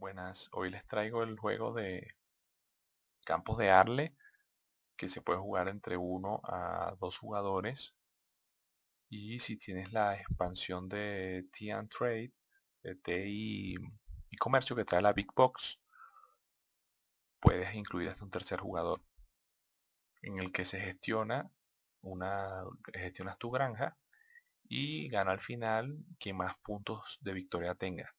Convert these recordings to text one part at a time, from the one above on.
Buenas, hoy les traigo el juego de campos de Arle que se puede jugar entre uno a dos jugadores y si tienes la expansión de Tian Trade de TI y, y comercio que trae la Big Box puedes incluir hasta un tercer jugador en el que se gestiona una gestionas tu granja y gana al final quien más puntos de victoria tenga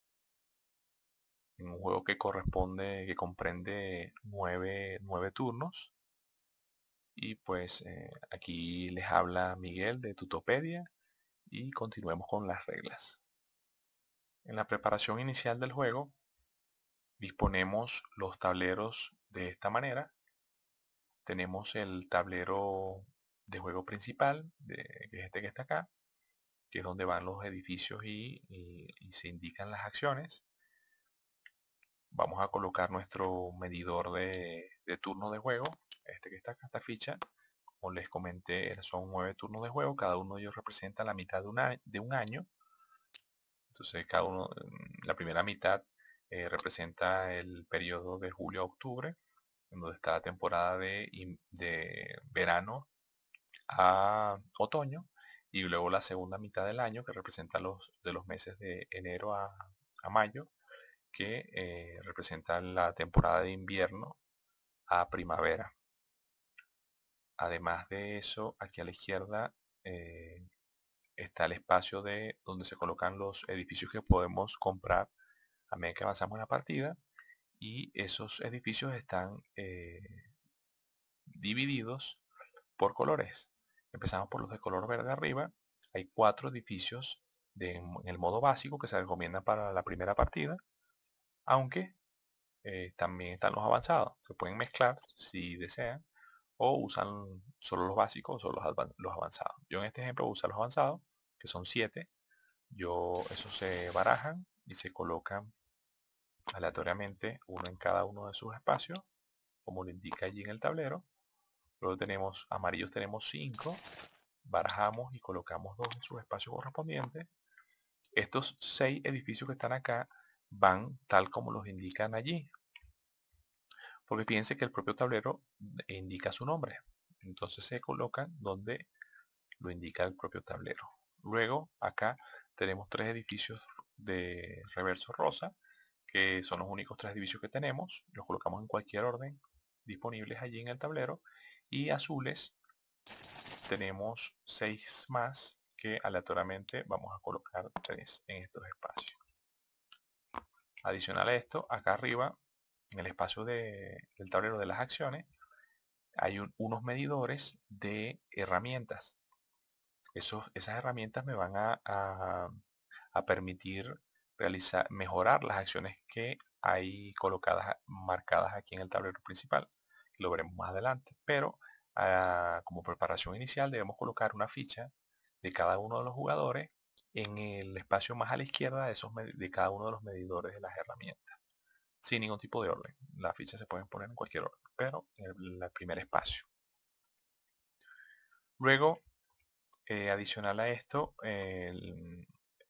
un juego que corresponde, que comprende nueve, turnos. Y pues eh, aquí les habla Miguel de Tutopedia y continuemos con las reglas. En la preparación inicial del juego disponemos los tableros de esta manera. Tenemos el tablero de juego principal, de, que es este que está acá, que es donde van los edificios y se indican las acciones vamos a colocar nuestro medidor de, turno de juego, este que está acá, esta ficha, como les comenté, son nueve turnos de juego, cada uno de ellos representa la mitad de, de un año, entonces cada uno, mm, la primera mitad eh, representa el periodo de julio a octubre, donde está la temporada de, verano a otoño, y luego la segunda mitad del año que representa los de los meses de enero a mayo que eh, representan la temporada de invierno a primavera. Además de eso, aquí a la izquierda eh, está el espacio de donde se colocan los edificios que podemos comprar a medida que avanzamos en la partida. Y esos edificios están eh, divididos por colores. Empezamos por los de color verde arriba. Hay cuatro edificios en el modo básico que se recomienda para la primera partida aunque eh, también están los avanzados. Se pueden mezclar si desean o usan solo los básicos o los, avanzados. Yo en este ejemplo voy a usar los avanzados, que son 7. Yo, eso se barajan y se colocan aleatoriamente uno en cada uno de sus espacios, como lo indica allí en el tablero. Luego tenemos, amarillos tenemos 5, barajamos y colocamos dos en sus espacios correspondientes. Estos seis edificios que están acá van tal como los indican allí. Porque piense que el propio tablero indica su nombre. Entonces se colocan donde lo indica el propio tablero. Luego acá tenemos tres edificios de reverso rosa, que son los únicos tres edificios que tenemos. Los colocamos en cualquier orden disponibles allí en el tablero. Y azules tenemos seis más que aleatoriamente vamos a colocar tres en estos espacios. Adicional a esto, acá arriba, en el espacio del tablero de las acciones, hay unos medidores de herramientas. Esos, esas herramientas me van a, permitir realizar, mejorar las acciones que hay colocadas, marcadas aquí en el tablero principal. Lo veremos más adelante. Pero ah, como preparación inicial debemos colocar una ficha de cada uno de los jugadores en el espacio más a la izquierda de, esos de cada uno de los medidores de las herramientas, sin ningún tipo de orden. Las fichas se pueden poner en cualquier orden, pero en el primer espacio. Luego, eh, adicional a esto,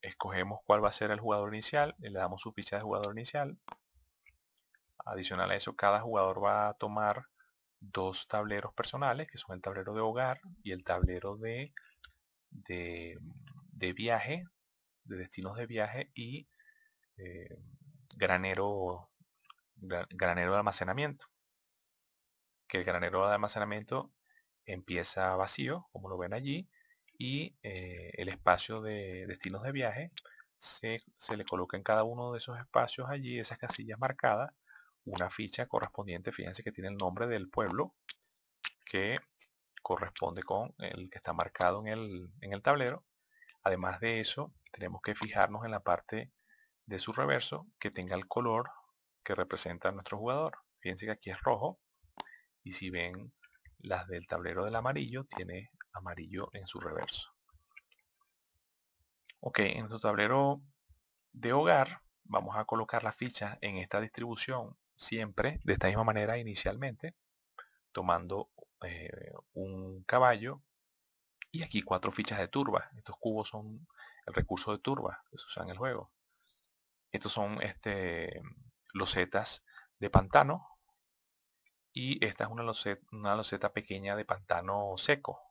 escogemos cuál va a ser el jugador inicial, le damos su ficha de jugador inicial. Adicional a eso, cada jugador va a tomar dos tableros personales, que son el tablero de hogar y el tablero de de viaje, de destinos de viaje y eh, granero, granero de almacenamiento. Que el granero de almacenamiento empieza vacío, como lo ven allí, y eh, el espacio de destinos de viaje se, le coloca en cada uno de esos espacios allí, esas casillas marcadas, una ficha correspondiente, fíjense que tiene el nombre del pueblo, que corresponde con el que está marcado en el tablero, Además de eso, tenemos que fijarnos en la parte de su reverso que tenga el color que representa a nuestro jugador. Fíjense que aquí es rojo y si ven las del tablero del amarillo, tiene amarillo en su reverso. Ok, en nuestro tablero de hogar vamos a colocar las fichas en esta distribución siempre de esta misma manera inicialmente, tomando eh, un caballo y aquí cuatro fichas de turba. Estos cubos son el recurso de turba que se usa en el juego. Estos son este, losetas de pantano. Y esta es una loseta, una pequeña de pantano seco.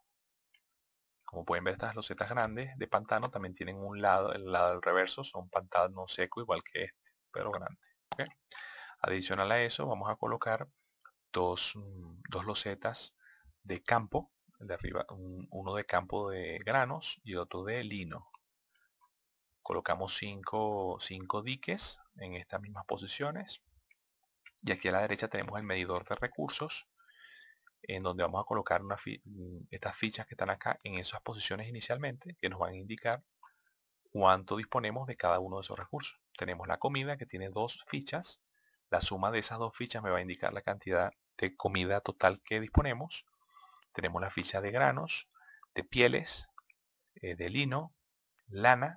Como pueden ver estas losetas grandes de pantano también tienen un lado, el lado del reverso son pantano seco igual que este, pero grande. Adicional a eso vamos a colocar dos, mm, dos losetas de campo de arriba, uno de campo de granos y otro de lino. Colocamos cinco diques en estas mismas posiciones. Y aquí a la derecha tenemos el medidor de recursos, en donde vamos a colocar mm, estas fichas que están acá en esas posiciones inicialmente, que nos van a indicar cuánto disponemos de cada uno de esos recursos. Tenemos la comida que tiene dos fichas. La suma de esas dos fichas me va a indicar la cantidad de comida total que disponemos tenemos la ficha de granos, de pieles, eh, de lino, lana,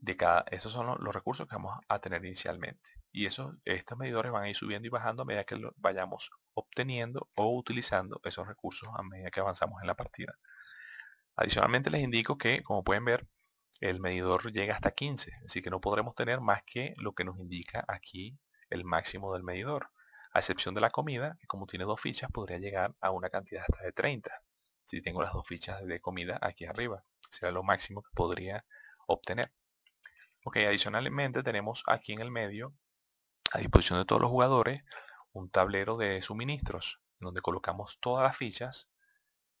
de esos son los, recursos que vamos a tener inicialmente. Y estos medidores van a ir subiendo y bajando a medida que vayamos obteniendo o utilizando esos recursos a medida que avanzamos en la partida. Adicionalmente les indico que, como pueden ver, el medidor llega hasta 15, así que no podremos tener más que lo que nos indica aquí el máximo del medidor a excepción de la comida, como tiene dos fichas podría llegar a una cantidad hasta de 30, si tengo las dos fichas de comida aquí arriba, será lo máximo que podría obtener. Ok, adicionalmente tenemos aquí en el medio, a disposición de todos los jugadores, un tablero de suministros, donde colocamos todas las fichas,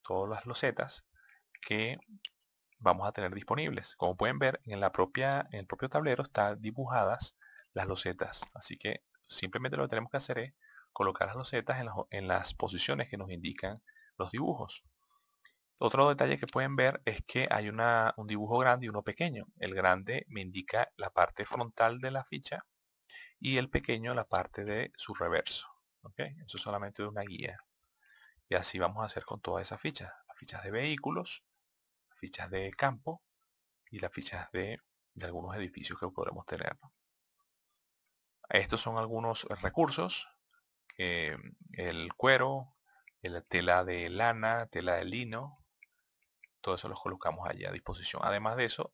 todas las losetas que vamos a tener disponibles. Como pueden ver, en, la propia, en el propio tablero están dibujadas las losetas, así que Simplemente lo que tenemos que hacer es colocar las losetas en las, en las posiciones que nos indican los dibujos. Otro detalle que pueden ver es que hay una, un dibujo grande y uno pequeño. El grande me indica la parte frontal de la ficha y el pequeño la parte de su reverso. ¿okay? Eso solamente es una guía. Y así vamos a hacer con todas esas fichas. Las fichas de vehículos, las fichas de campo y las fichas de, algunos edificios que podremos tener. Estos son algunos recursos. Mm, el cuero, eh, la tela de lana, tela de lino. Todo eso los colocamos allá a disposición. Además de eso,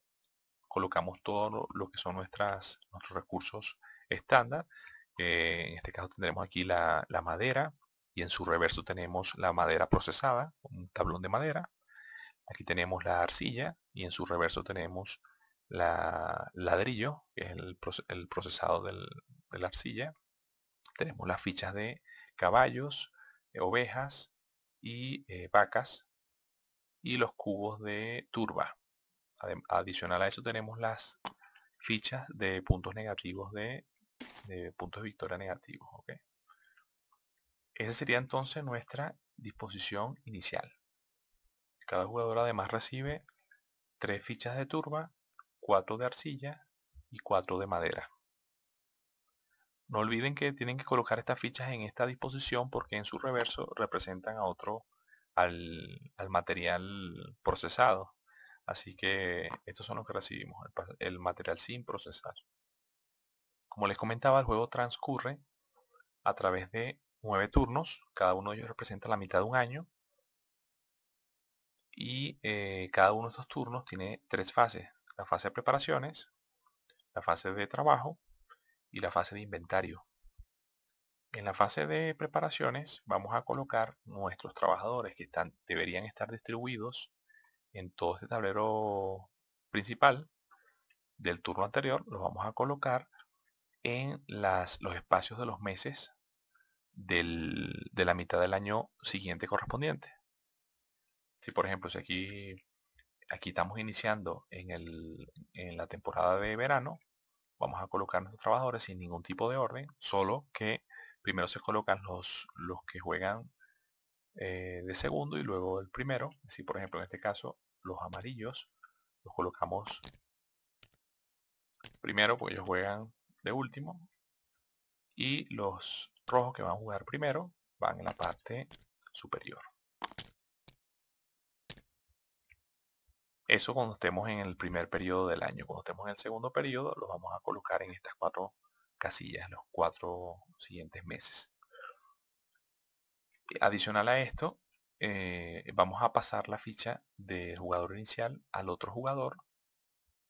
colocamos todo lo que son nuestras, nuestros recursos estándar. Eh, en este caso tendremos aquí la, madera y en su reverso tenemos la madera procesada, un tablón de madera. Aquí tenemos la arcilla y en su reverso tenemos la ladrillo, que es el procesado del, de la arcilla. Tenemos las fichas de caballos, eh, ovejas y eh, vacas. Y los cubos de turba. adicional a eso tenemos las fichas de puntos negativos de, puntos de victoria negativos. Esa sería entonces nuestra disposición inicial. Cada jugador además recibe tres fichas de turba, cuatro de arcilla y cuatro de madera. No olviden que tienen que colocar estas fichas en esta disposición porque en su reverso representan a otro, al, material procesado. Así que estos son los que recibimos, el, material sin procesar. Como les comentaba, el juego transcurre a través de nueve turnos, cada uno de ellos representa la mitad de un año, y eh, cada uno de estos turnos tiene tres fases, la fase de preparaciones, la fase de trabajo y la fase de inventario. En la fase de preparaciones vamos a colocar nuestros trabajadores que están, deberían estar distribuidos en todo este tablero principal del turno anterior. Los vamos a colocar en las, los espacios de los meses del, de la mitad del año siguiente correspondiente. Si por ejemplo, si aquí, aquí estamos iniciando en, el, en la temporada de verano, vamos a colocar nuestros trabajadores sin ningún tipo de orden, solo que primero se colocan los, los que juegan eh, de segundo y luego el primero. Si por ejemplo en este caso los amarillos los colocamos primero porque ellos juegan de último y los rojos que van a jugar primero van en la parte superior. Eso cuando estemos en el primer periodo del año. Cuando estemos en el segundo periodo, lo vamos a colocar en estas cuatro casillas, los cuatro siguientes meses. Adicional a esto, eh, vamos a pasar la ficha de jugador inicial al otro jugador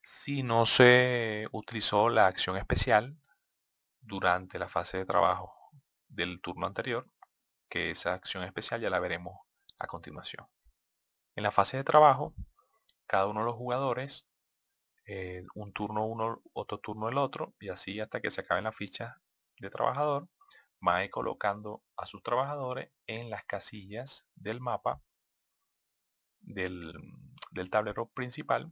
si no se utilizó la acción especial durante la fase de trabajo del turno anterior, que esa acción especial ya la veremos a continuación. En la fase de trabajo cada uno de los jugadores, eh, un turno uno, otro turno el otro, y así hasta que se acaben las fichas de trabajador, va colocando a sus trabajadores en las casillas del mapa del, del tablero principal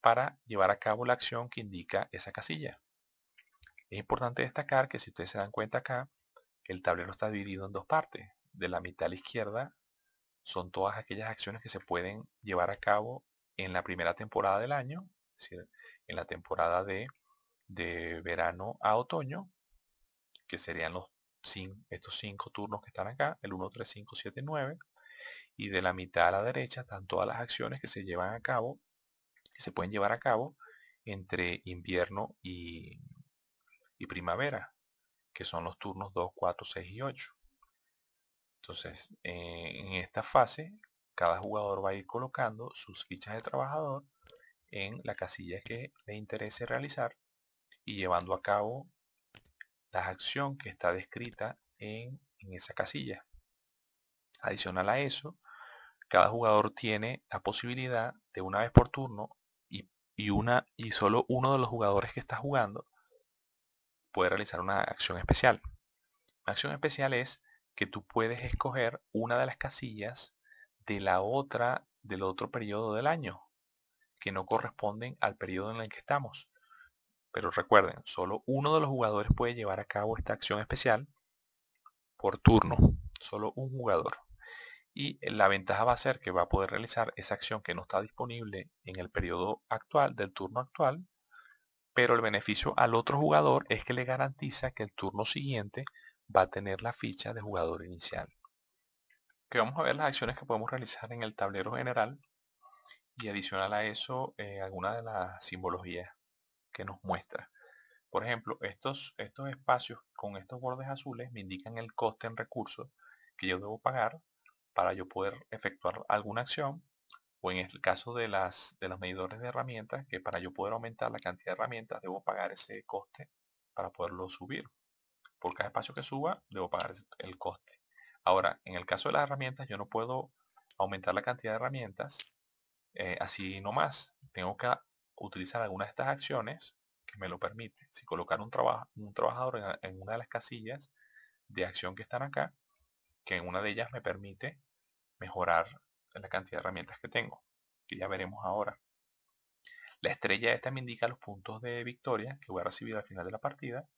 para llevar a cabo la acción que indica esa casilla. Es importante destacar que si ustedes se dan cuenta acá, el tablero está dividido en dos partes. De la mitad a la izquierda son todas aquellas acciones que se pueden llevar a cabo en la primera temporada del año, es decir, en la temporada de, verano a otoño, que serían los estos cinco turnos que están acá, el 1, 3, 5, 7, 9, y de la mitad a la derecha están todas las acciones que se llevan a cabo, que se pueden llevar a cabo entre invierno y, primavera, que son los turnos 2, 4, 6 y 8. Entonces, eh, en esta fase, cada jugador va a ir colocando sus fichas de trabajador en la casilla que le interese realizar y llevando a cabo la acción que está descrita en, esa casilla. Adicional a eso, cada jugador tiene la posibilidad de una vez por turno y, una, y solo uno de los jugadores que está jugando puede realizar una acción especial. Una acción especial es que tú puedes escoger una de las casillas de la otra, del otro periodo del año, que no corresponden al periodo en el que estamos. Pero recuerden, solo uno de los jugadores puede llevar a cabo esta acción especial por turno, solo un jugador. Y la ventaja va a ser que va a poder realizar esa acción que no está disponible en el periodo actual, del turno actual, pero el beneficio al otro jugador es que le garantiza que el turno siguiente va a tener la ficha de jugador inicial vamos a ver las acciones que podemos realizar en el tablero general y adicional a eso eh, alguna de las simbologías que nos muestra. Por ejemplo, estos, estos espacios con estos bordes azules me indican el coste en recursos que yo debo pagar para yo poder efectuar alguna acción o en el caso de las de los medidores de herramientas que para yo poder aumentar la cantidad de herramientas debo pagar ese coste para poderlo subir por cada espacio que suba debo pagar el coste Ahora, en el caso de las herramientas, yo no puedo aumentar la cantidad de herramientas eh, así nomás. Tengo que utilizar alguna de estas acciones que me lo permite. Si colocar un, un trabajador en, una de las casillas de acción que están acá, que en una de ellas me permite mejorar la cantidad de herramientas que tengo, que ya veremos ahora. La estrella esta me indica los puntos de victoria que voy a recibir al final de la partida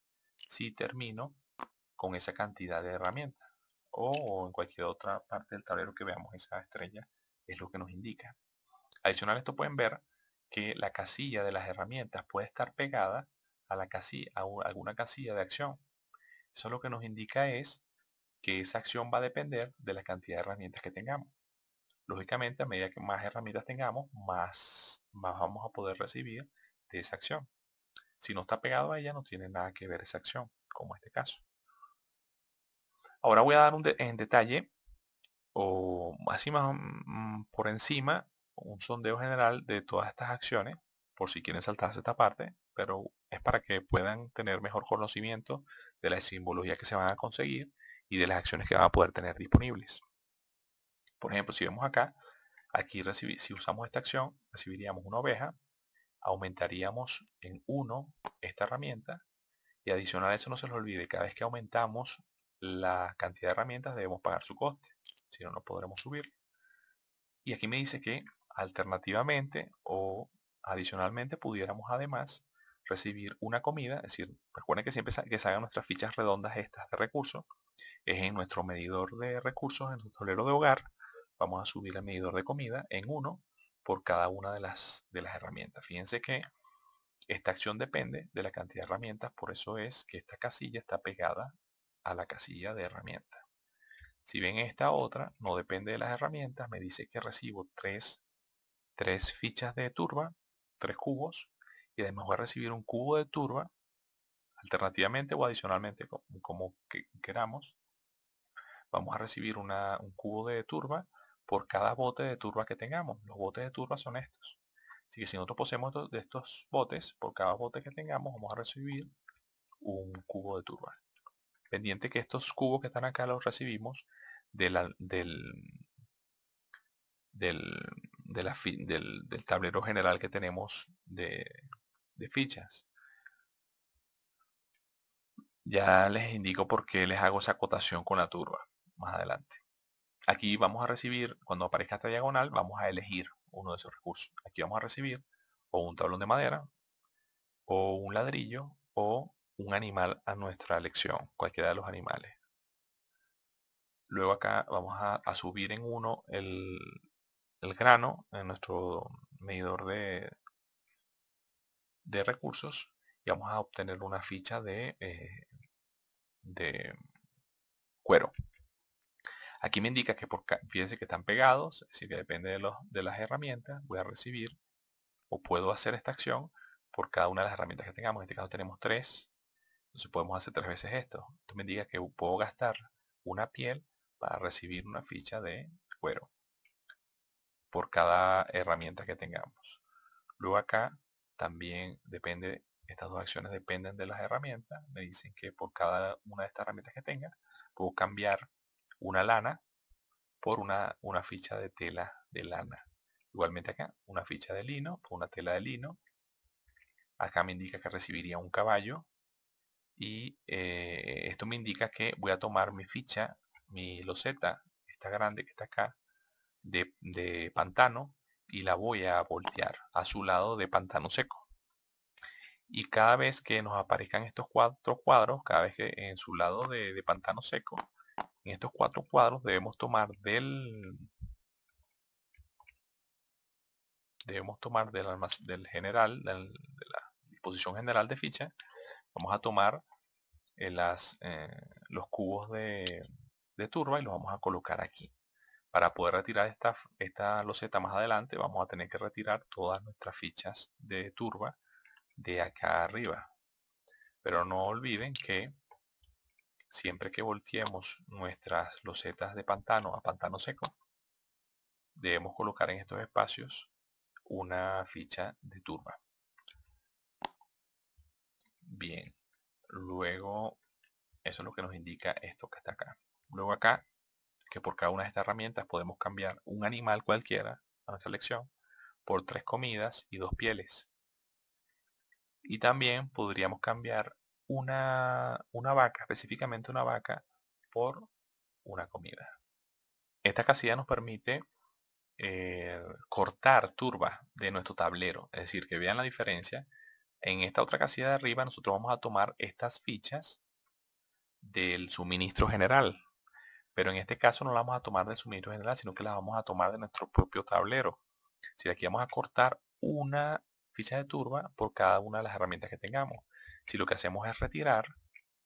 si termino con esa cantidad de herramientas o en cualquier otra parte del tablero que veamos esa estrella es lo que nos indica. Adicional esto pueden ver que la casilla de las herramientas puede estar pegada a, la casilla, a alguna casilla de acción. Eso lo que nos indica es que esa acción va a depender de la cantidad de herramientas que tengamos. Lógicamente, a medida que más herramientas tengamos, más, más vamos a poder recibir de esa acción. Si no está pegado a ella, no tiene nada que ver esa acción, como este caso. Ahora voy a dar un en detalle, o así más mm, por encima, un sondeo general de todas estas acciones, por si quieren saltarse esta parte, pero es para que puedan tener mejor conocimiento de la simbología que se van a conseguir y de las acciones que van a poder tener disponibles. Por ejemplo, si vemos acá, aquí recibir, si usamos esta acción, recibiríamos una oveja, aumentaríamos en 1 esta herramienta y adicional a eso no se les olvide, cada vez que aumentamos la cantidad de herramientas debemos pagar su coste, si no, no podremos subir Y aquí me dice que alternativamente o adicionalmente pudiéramos además recibir una comida, es decir, recuerden que siempre que se nuestras fichas redondas estas de recursos, es en nuestro medidor de recursos, en nuestro tablero de hogar, vamos a subir el medidor de comida en uno por cada una de las, de las herramientas. Fíjense que esta acción depende de la cantidad de herramientas, por eso es que esta casilla está pegada a la casilla de herramienta. Si ven esta otra, no depende de las herramientas, me dice que recibo tres, tres fichas de turba, tres cubos, y además voy a recibir un cubo de turba, alternativamente o adicionalmente, como, que, queramos. Vamos a recibir un cubo de turba por cada bote de turba que tengamos. Los botes de turba son estos. Así que si nosotros poseemos de estos botes, por cada bote que tengamos, vamos a recibir un cubo de turba pendiente que estos cubos que están acá los recibimos del, del, del, tablero general que tenemos de, de fichas. Ya les indico por qué les hago esa acotación con la turba más adelante. Aquí vamos a recibir, cuando aparezca esta diagonal, vamos a elegir uno de esos recursos. Aquí vamos a recibir o un tablón de madera, o un ladrillo, o un animal a nuestra elección, cualquiera de los animales. Luego acá vamos a, subir en uno el, grano en nuestro medidor de, de recursos y vamos a obtener una ficha de, eh, de cuero. Aquí me indica que por, fíjense que están pegados, es que depende de, los, de las herramientas, voy a recibir o puedo hacer esta acción por cada una de las herramientas que tengamos. En este caso tenemos tres. Entonces podemos hacer tres veces esto. Esto me indica que puedo gastar una piel para recibir una ficha de cuero por cada herramienta que tengamos. Luego acá también depende, estas dos acciones dependen de las herramientas. Me dicen que por cada una de estas herramientas que tenga, puedo cambiar una lana por una, una ficha de tela de lana. Igualmente acá, una ficha de lino por una tela de lino. Acá me indica que recibiría un caballo y eh, esto me indica que voy a tomar mi ficha, mi loseta, esta grande que está acá, de, pantano y la voy a voltear a su lado de pantano seco. Y cada vez que nos aparezcan estos cuatro cuadros, cada vez que en su lado de, pantano seco, en estos cuatro cuadros debemos tomar del debemos tomar del, del general, de la disposición general de ficha, vamos a tomar las, eh, los cubos de, turba y los vamos a colocar aquí. Para poder retirar esta, esta loseta más adelante vamos a tener que retirar todas nuestras fichas de turba de acá arriba. Pero no olviden que siempre que volteemos nuestras losetas de pantano a pantano seco, debemos colocar en estos espacios una ficha de turba. Bien. Luego, eso es lo que nos indica esto que está acá. Luego acá, que por cada una de estas herramientas podemos cambiar un animal cualquiera a nuestra elección por tres comidas y dos pieles. Y también podríamos cambiar una, vaca, específicamente una vaca, por una comida. Esta casilla nos permite eh, cortar turba de nuestro tablero, es decir, que vean la diferencia en esta otra casilla de arriba nosotros vamos a tomar estas fichas del suministro general. Pero en este caso no las vamos a tomar del suministro general, sino que las vamos a tomar de nuestro propio tablero. Si aquí vamos a cortar una ficha de turba por cada una de las herramientas que tengamos. Si lo que hacemos es retirar,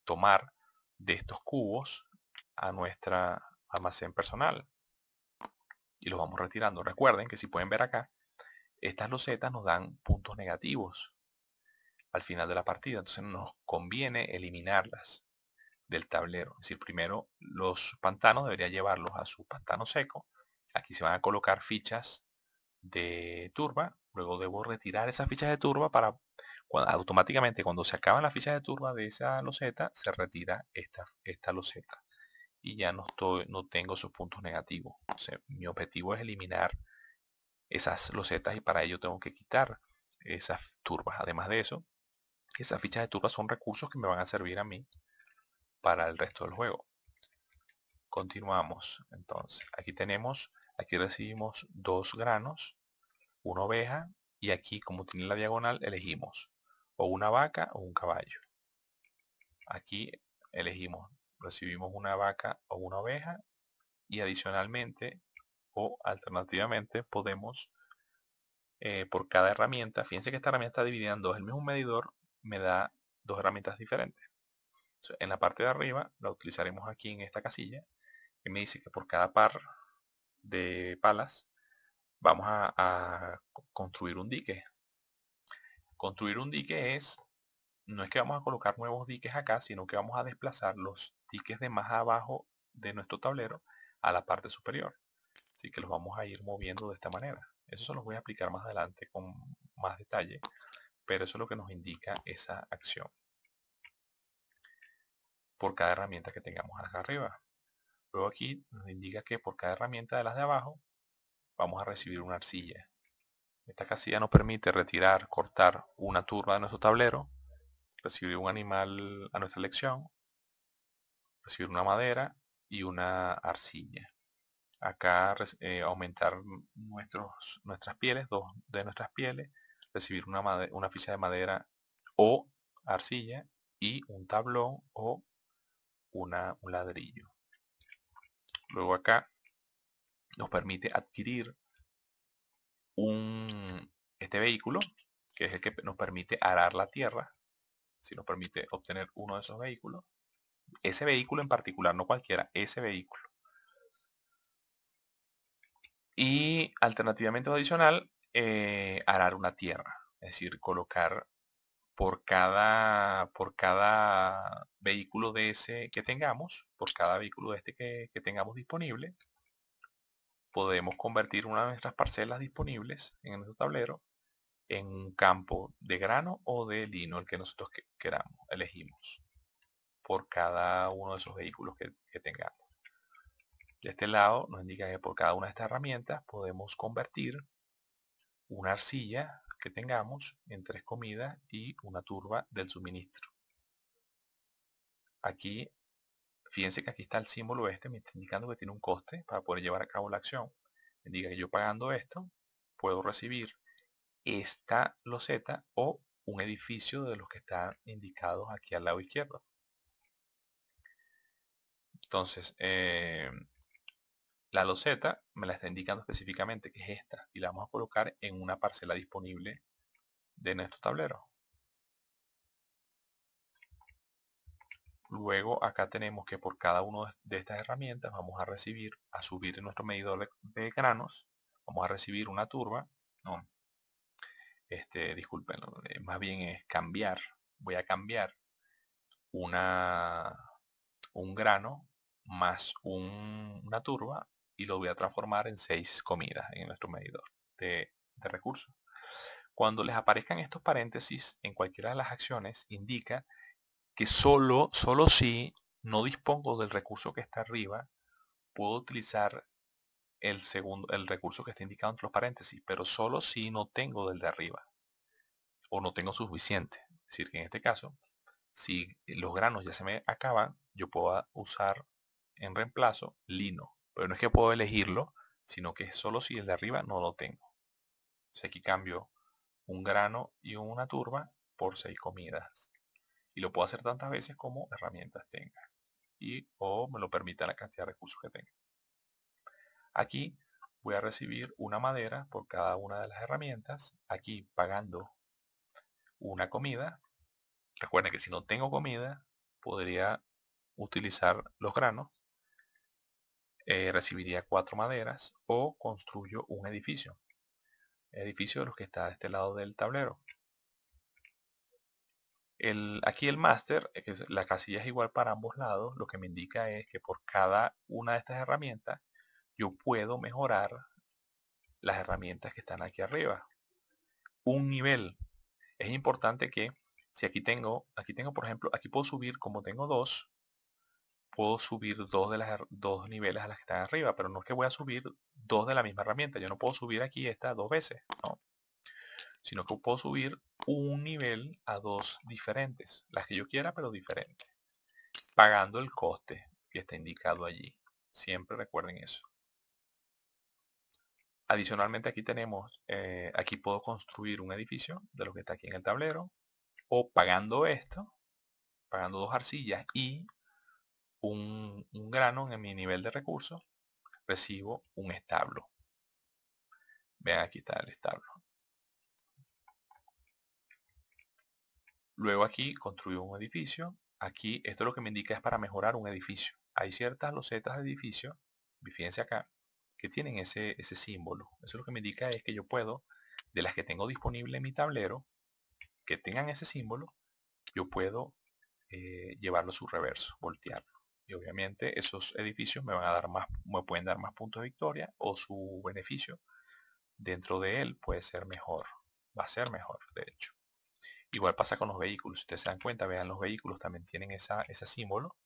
tomar de estos cubos a nuestra almacén personal. Y los vamos retirando. Recuerden que si pueden ver acá, estas losetas nos dan puntos negativos al final de la partida. Entonces nos conviene eliminarlas del tablero. Es decir, primero los pantanos debería llevarlos a su pantano seco. Aquí se van a colocar fichas de turba. Luego debo retirar esas fichas de turba para cuando, automáticamente cuando se acaban las fichas de turba de esa loseta, se retira esta, esta loseta. Y ya no, estoy, no tengo sus puntos negativos. mi objetivo es eliminar esas losetas y para ello tengo que quitar esas turbas. Además de eso, esas fichas de turba son recursos que me van a servir a mí para el resto del juego. Continuamos. Entonces, aquí tenemos, aquí recibimos dos granos, una oveja y aquí como tiene la diagonal elegimos o una vaca o un caballo. Aquí elegimos, recibimos una vaca o una oveja y adicionalmente o alternativamente podemos eh, por cada herramienta, fíjense que esta herramienta está dividida en dos, el mismo medidor me da dos herramientas diferentes. en la parte de arriba la utilizaremos aquí en esta casilla y me dice que por cada par de palas vamos a, construir un dique. Construir un dique es, no es que vamos a colocar nuevos diques acá, sino que vamos a desplazar los diques de más abajo de nuestro tablero a la parte superior. Así que los vamos a ir moviendo de esta manera. Eso se los voy a aplicar más adelante con más detalle pero eso es lo que nos indica esa acción por cada herramienta que tengamos acá arriba. Luego aquí nos indica que por cada herramienta de las de abajo vamos a recibir una arcilla. Esta casilla nos permite retirar, cortar una turba de nuestro tablero, recibir un animal a nuestra elección, recibir una madera y una arcilla. Acá eh, aumentar nuestras pieles, dos de nuestras pieles, recibir una, una ficha de madera o arcilla y un tablón o una, un ladrillo. Luego acá nos permite adquirir este vehículo, que es el que nos permite arar la tierra. Si nos permite obtener uno de esos vehículos. Ese vehículo en particular, no cualquiera, ese vehículo. Y alternativamente adicional, eh, arar una tierra, es decir, colocar por cada, por cada vehículo de ese que tengamos, por cada vehículo de este que, tengamos disponible, podemos convertir una de nuestras parcelas disponibles en nuestro tablero en un campo de grano o de lino, el que nosotros queramos, elegimos, por cada uno de esos vehículos que, que tengamos. De este lado nos indica que por cada una de estas herramientas podemos convertir una arcilla que tengamos en tres comidas y una turba del suministro. Aquí, fíjense que aquí está el símbolo este, me está indicando que tiene un coste para poder llevar a cabo la acción. Me diga que yo pagando esto, puedo recibir esta loseta o un edificio de los que están indicados aquí al lado izquierdo. Entonces, eh, la loseta me la está indicando específicamente que es esta y la vamos a colocar en una parcela disponible de nuestro tablero. Luego acá tenemos que por cada una de estas herramientas vamos a recibir, a subir nuestro medidor de granos, vamos a recibir una turba, no, este, disculpen, eh, más bien es cambiar, voy a cambiar una, un grano más una turba y lo voy a transformar en seis comidas en nuestro medidor de, recursos. Cuando les aparezcan estos paréntesis en cualquiera de las acciones, indica que solo, solo si no dispongo del recurso que está arriba, puedo utilizar el segundo, el recurso que está indicado entre los paréntesis, pero solo si no tengo del de arriba o no tengo suficiente. Es decir, que en este caso, si los granos ya se me acaban, yo puedo usar en reemplazo lino. Pero no es que puedo elegirlo, sino que solo si el de arriba no lo tengo. Sé aquí cambio un grano y una turba por seis comidas. Y lo puedo hacer tantas veces como herramientas tenga. Y o me lo permita la cantidad de recursos que tenga. Aquí voy a recibir una madera por cada una de las herramientas. Aquí pagando una comida. Recuerden que si no tengo comida, podría utilizar los granos eh, recibiría cuatro maderas o construyo un edificio. Edificio de los que está de este lado del tablero. El, aquí el máster eh, es, la casilla es igual para ambos lados, lo que me indica es que por cada una de estas herramientas yo puedo mejorar las herramientas que están aquí arriba. Un nivel. Es importante que si aquí tengo, aquí tengo por ejemplo, aquí puedo subir como tengo dos, puedo subir dos de las dos niveles a las que están arriba, pero no es que voy a subir dos de la misma herramienta. Yo no puedo subir aquí esta dos veces, Sino que puedo subir un nivel a dos diferentes, las que yo quiera, pero diferentes. Pagando el coste que está indicado allí. Siempre recuerden eso. Adicionalmente aquí tenemos, eh, aquí puedo construir un edificio de lo que está aquí en el tablero. O pagando esto, pagando dos arcillas y un, grano en mi nivel de recursos, recibo un establo. Vean, aquí está el establo. Luego aquí construyo un edificio. Aquí, esto lo que me indica es para mejorar un edificio. Hay ciertas losetas de edificio, fíjense acá, que tienen ese, ese símbolo. Eso lo que me indica es que yo puedo, de las que tengo disponible en mi tablero, que tengan ese símbolo, yo puedo eh, llevarlo a su reverso, voltearlo y obviamente esos edificios me van a dar más, me pueden dar más puntos de victoria o su beneficio dentro de él puede ser mejor, va a ser mejor de hecho. Igual pasa con los vehículos, si ustedes se dan cuenta, vean los vehículos también tienen ese símbolo,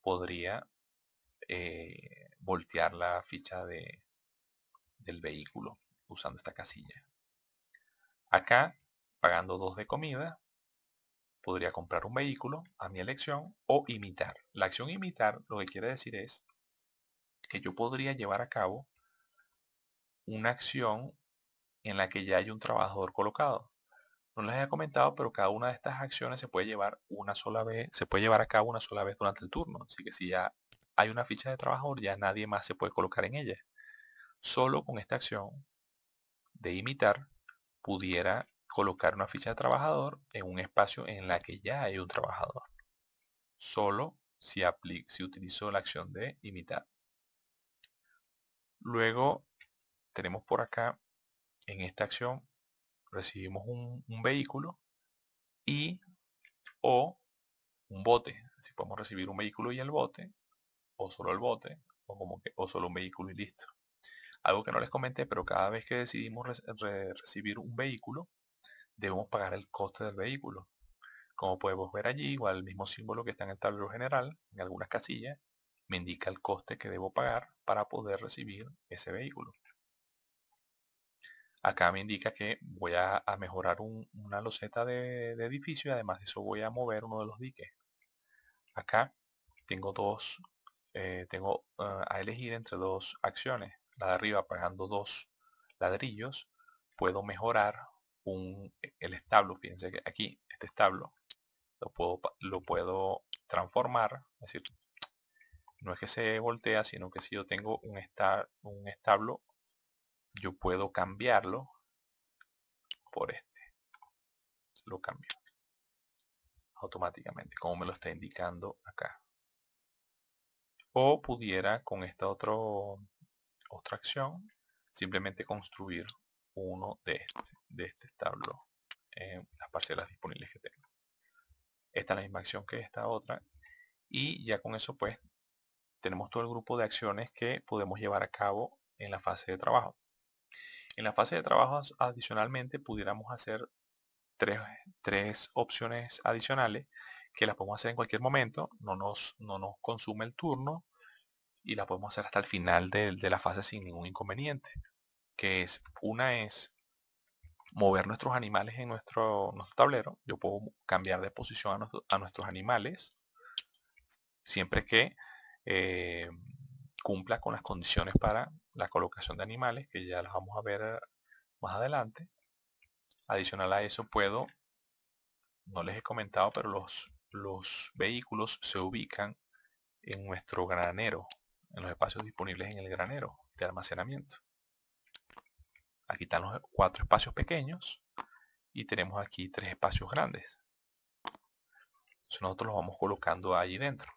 podría eh, voltear la ficha de, del vehículo usando esta casilla. Acá, pagando dos de comida, Podría comprar un vehículo a mi elección o imitar. La acción imitar lo que quiere decir es que yo podría llevar a cabo una acción en la que ya hay un trabajador colocado. No les he comentado, pero cada una de estas acciones se puede llevar una sola vez, se puede llevar a cabo una sola vez durante el turno. Así que si ya hay una ficha de trabajador, ya nadie más se puede colocar en ella. Solo con esta acción de imitar pudiera colocar una ficha de trabajador en un espacio en la que ya hay un trabajador. Solo si, si utilizo la acción de imitar. Luego tenemos por acá, en esta acción, recibimos un, vehículo y o un bote. Si podemos recibir un vehículo y el bote, o solo el bote, o, como que, o solo un vehículo y listo. Algo que no les comenté, pero cada vez que decidimos recibir un vehículo, debemos pagar el coste del vehículo. Como podemos ver allí, igual el mismo símbolo que está en el tablero general, en algunas casillas, me indica el coste que debo pagar para poder recibir ese vehículo. Acá me indica que voy a, mejorar una loseta de, edificio y además de eso voy a mover uno de los diques. Acá tengo dos, eh, tengo ah, a elegir entre dos acciones. La de arriba pagando dos ladrillos, puedo mejorar un, e, el establo. Fíjense que aquí, este establo, lo puedo, lo puedo transformar. Es decir, no es que se voltea, sino que si yo tengo un, esta, un establo, yo puedo cambiarlo por este. Lo cambio automáticamente, como me lo está indicando acá. O pudiera con esta otro, otra acción simplemente construir uno de este, de este establo en eh, las parcelas disponibles que tengo. Esta es la misma acción que esta otra y ya con eso pues tenemos todo el grupo de acciones que podemos llevar a cabo en la fase de trabajo. En la fase de trabajo adicionalmente pudiéramos hacer tres, tres opciones adicionales que las podemos hacer en cualquier momento, no nos, no nos consume el turno y las podemos hacer hasta el final de la fase sin ningún inconveniente que es, una es mover nuestros animales en nuestro, tablero. Yo puedo cambiar de posición a, nuestros animales siempre que eh, cumpla con las condiciones para la colocación de animales, que ya las vamos a ver eh, más adelante. Adicional a eso puedo, no les he comentado, pero los, los vehículos se ubican en nuestro granero, en los espacios disponibles en el granero de almacenamiento. Aquí están los cuatro espacios pequeños y tenemos aquí tres espacios grandes. nosotros los vamos colocando allí dentro.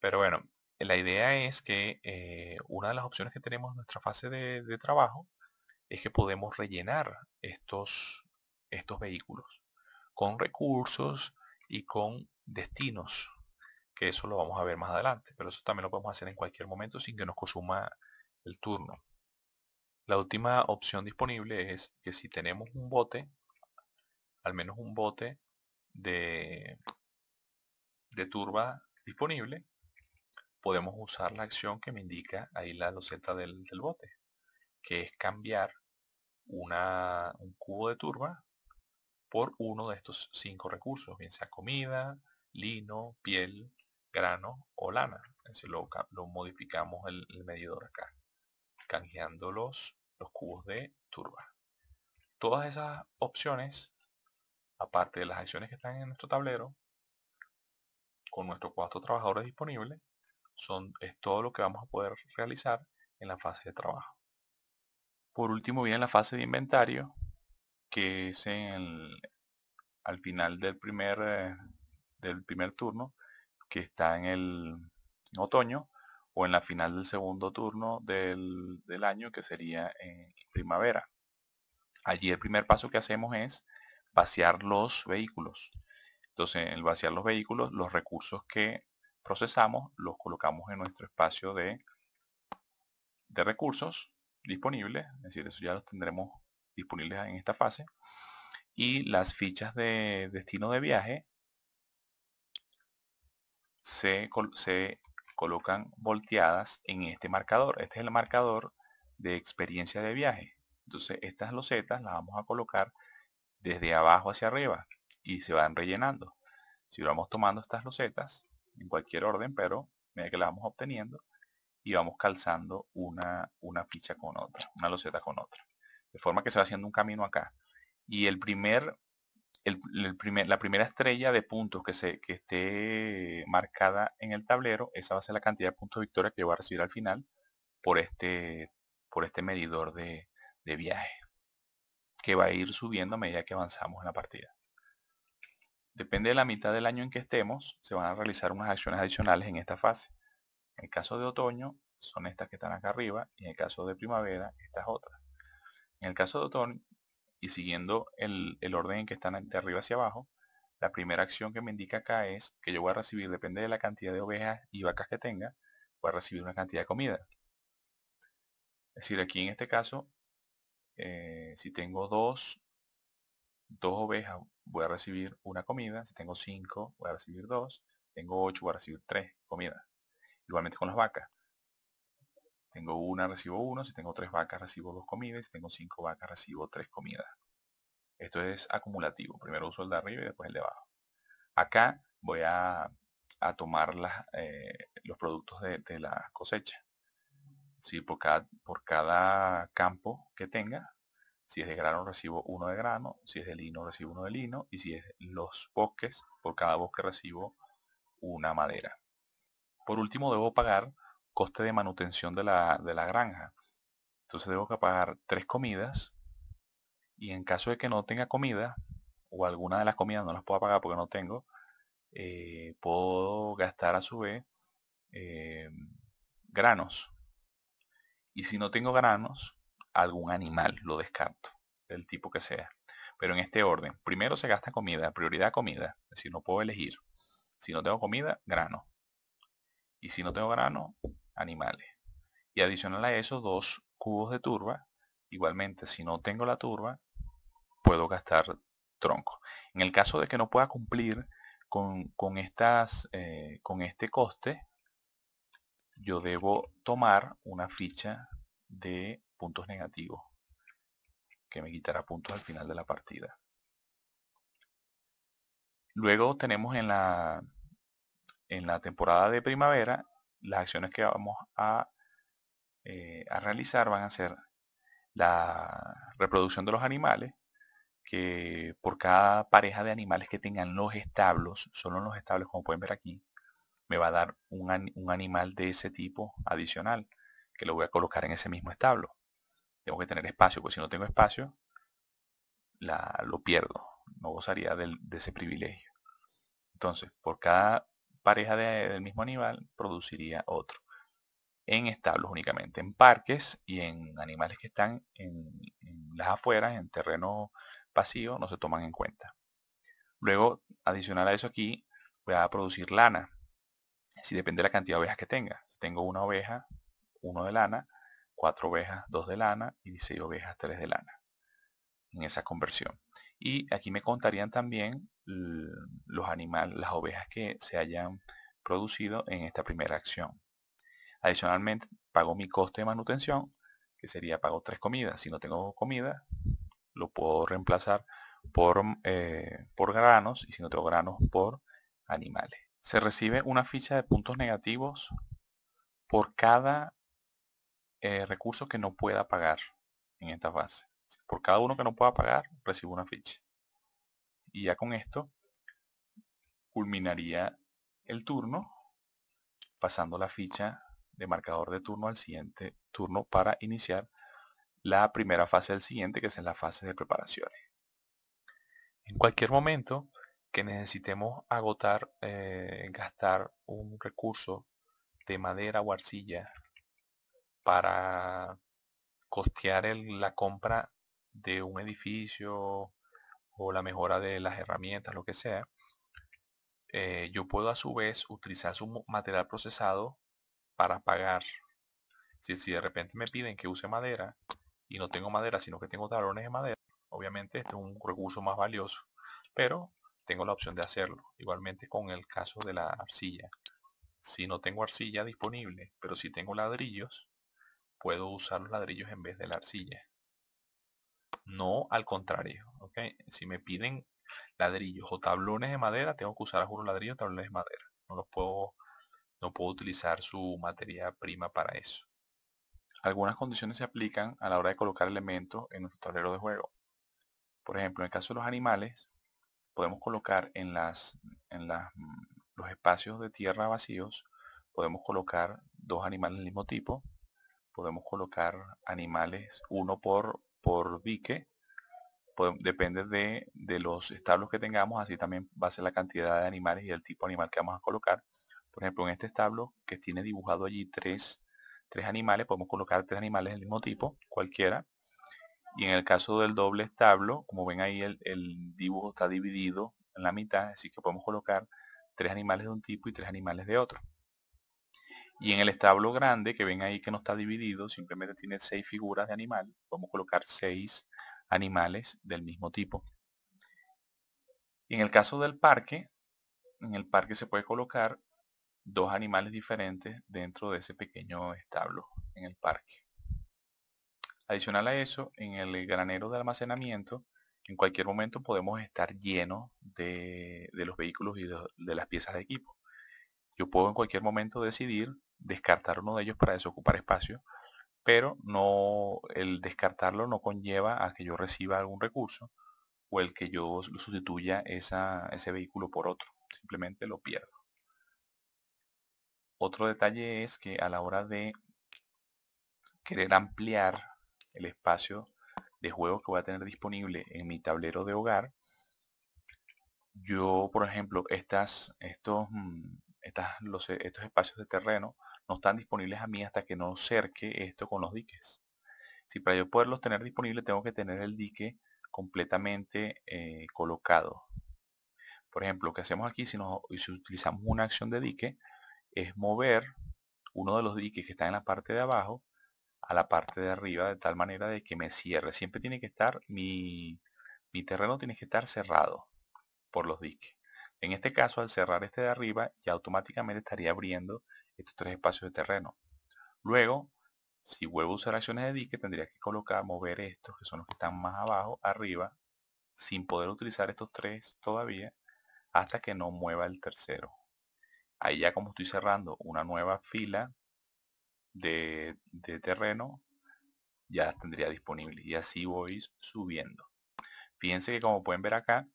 Pero bueno, la idea es que eh, una de las opciones que tenemos en nuestra fase de, de trabajo es que podemos rellenar estos, estos vehículos con recursos y con destinos que eso lo vamos a ver más adelante pero eso también lo podemos hacer en cualquier momento sin que nos consuma el turno la última opción disponible es que si tenemos un bote, al menos un bote de, de turba disponible, podemos usar la acción que me indica ahí la loseta del, bote, que es cambiar un cubo de turba por uno de estos cinco recursos, bien sea comida, lino, piel, grano o lana. es lo, lo modificamos el medidor acá canjeando los, cubos de turba. Todas esas opciones, aparte de las acciones que están en nuestro tablero, con nuestros cuatro trabajadores disponibles, son, es todo lo que vamos a poder realizar en la fase de trabajo. Por último viene la fase de inventario, que es al final del primer, eh, del primer turno, que está en el otoño, o en la final del segundo turno del, año, que sería en primavera. Allí el primer paso que hacemos es vaciar los vehículos. Entonces, en el vaciar los vehículos, los recursos que procesamos los colocamos en nuestro espacio de, de recursos disponibles, es decir, eso ya los tendremos disponibles en esta fase. Y las fichas de destino de viaje se colocan volteadas en este marcador. Este es el marcador de experiencia de viaje. Entonces estas losetas las vamos a colocar desde abajo hacia arriba y se van rellenando. Si vamos tomando estas losetas en cualquier orden, pero mira que las vamos obteniendo y vamos calzando una, una ficha con otra, una loseta con otra. De forma que se va haciendo un camino acá. Y el primer la primera estrella de puntos que, se, que esté marcada en el tablero, esa va a ser la cantidad de puntos de victoria que va voy a recibir al final por este, por este medidor de, de viaje, que va a ir subiendo a medida que avanzamos en la partida. Depende de la mitad del año en que estemos, se van a realizar unas acciones adicionales en esta fase. En el caso de otoño, son estas que están acá arriba, y en el caso de primavera, estas otras. En el caso de otoño, y siguiendo el, orden que están de arriba hacia abajo, la primera acción que me indica acá es que yo voy a recibir, depende de la cantidad de ovejas y vacas que tenga, voy a recibir una cantidad de comida. Es decir, aquí en este caso, eh, si tengo dos, dos ovejas, voy a recibir una comida. Si tengo cinco, voy a recibir dos. Tengo ocho, voy a recibir tres comidas. Igualmente con las vacas tengo una, recibo uno. Si tengo tres vacas, recibo dos comidas. Si tengo cinco vacas, recibo tres comidas. Esto es acumulativo. Primero uso el de arriba y después el de abajo. Acá voy a, tomar eh, los productos de, la cosecha. Si por, cada, por cada campo que tenga, si es de grano recibo uno de grano, si es de lino recibo uno de lino y si es los bosques, por cada bosque recibo una madera. Por último debo pagar coste de manutención de la, de la granja. Entonces tengo que pagar tres comidas y en caso de que no tenga comida o alguna de las comidas no las pueda pagar porque no tengo, eh, puedo gastar a su vez eh, granos. Y si no tengo granos, algún animal lo descarto, del tipo que sea. Pero en este orden, primero se gasta comida, prioridad comida, es decir, no puedo elegir. Si no tengo comida, grano. Y si no tengo grano, animales. Y adicional a eso, dos cubos de turba. Igualmente, si no tengo la turba, puedo gastar troncos. En el caso de que no pueda cumplir con, estas, eh, con este coste, yo debo tomar una ficha de puntos negativos que me quitará puntos al final de la partida. Luego tenemos en la, en la temporada de primavera las acciones que vamos a, eh, a realizar van a ser la reproducción de los animales, que por cada pareja de animales que tengan los establos, solo en los establos como pueden ver aquí, me va a dar un, animal de ese tipo adicional, que lo voy a colocar en ese mismo establo. Tengo que tener espacio, porque si no tengo espacio, la, lo pierdo, no gozaría del de ese privilegio. Entonces, por cada pareja del mismo animal produciría otro. En establos únicamente, en parques y en animales que están en, las afueras, en terreno pasivo no se toman en cuenta. Luego, adicional a eso aquí, voy a producir lana. Si depende de la cantidad de ovejas que tenga. Si tengo una oveja, uno de lana, cuatro ovejas, dos de lana y seis ovejas, tres de lana. En esa conversión. Y aquí me contarían también los animales, las ovejas que se hayan producido en esta primera acción. Adicionalmente, pago mi coste de manutención, que sería pago tres comidas. Si no tengo comida, lo puedo reemplazar por, mm, eh, por granos y si no tengo granos, por animales. Se recibe una ficha de puntos negativos por cada eh, recurso que no pueda pagar en esta fase. Por cada uno que no pueda pagar, recibo una ficha. Y ya con esto culminaría el turno pasando la ficha de marcador de turno al siguiente turno para iniciar la primera fase del siguiente que es en la fase de preparaciones. En cualquier momento que necesitemos agotar, eh, gastar un recurso de madera o arcilla para costear la compra de un edificio o la mejora de las herramientas, lo que sea, eh, yo puedo a su vez utilizar su material procesado para pagar. Si, de repente me piden que use madera y no tengo madera, sino que tengo talones de madera, obviamente este es un recurso más valioso, pero tengo la opción de hacerlo. Igualmente con el caso de la arcilla. Si no tengo arcilla disponible, pero si tengo ladrillos, puedo usar los ladrillos en vez de la arcilla. No, al contrario. ¿okay? Si me piden ladrillos o tablones de madera, tengo que usar a juro ladrillos tablones de madera. No los puedo, no puedo utilizar su materia prima para eso. Algunas condiciones se aplican a la hora de colocar elementos en nuestro tablero de juego. Por ejemplo, en el caso de los animales, podemos colocar en, las, en las, mm, los espacios de tierra vacíos, podemos colocar dos animales del mismo tipo, podemos colocar animales uno por por dique pues, depende de, los establos que tengamos, así también va a ser la cantidad de animales y el tipo de animal que vamos a colocar. Por ejemplo, en este establo que tiene dibujado allí tres, tres animales, podemos colocar tres animales del mismo tipo, cualquiera. Y en el caso del doble establo, como ven ahí el, el dibujo está dividido en la mitad, así que podemos colocar tres animales de un tipo y tres animales de otro. Y en el establo grande, que ven ahí que no está dividido, simplemente tiene seis figuras de animal. Podemos colocar seis animales del mismo tipo. En el caso del parque, en el parque se puede colocar dos animales diferentes dentro de ese pequeño establo en el parque. Adicional a eso, en el granero de almacenamiento, en cualquier momento podemos estar llenos de, los vehículos y de, de, las piezas de equipo. Yo puedo en cualquier momento decidir descartar uno de ellos para desocupar espacio, pero no el descartarlo no conlleva a que yo reciba algún recurso o el que yo sustituya esa, ese vehículo por otro, simplemente lo pierdo. Otro detalle es que a la hora de querer ampliar el espacio de juego que voy a tener disponible en mi tablero de hogar, yo, por ejemplo, estas, estos, mm, eh, estos espacios de terreno no están disponibles a mí hasta que no cerque esto con los diques. Si para yo poderlos tener disponibles tengo que tener el dique completamente eh, colocado. Por ejemplo, lo que hacemos aquí si, nos, si utilizamos una acción de dique es mover uno de los diques que está en la parte de abajo a la parte de arriba de tal manera de que me cierre. Siempre tiene que estar mi, mi terreno tiene que estar cerrado por los diques. En este caso, al cerrar este de arriba, ya automáticamente estaría abriendo estos tres espacios de terreno. Luego, si vuelvo a usar acciones de dique, tendría que colocar, mover estos, que son los que están más abajo, arriba, sin poder utilizar estos tres todavía, hasta que no mueva el tercero. Ahí ya como estoy cerrando una nueva fila de, terreno, ya las tendría disponible. Y así voy subiendo. Fíjense que como pueden ver acá,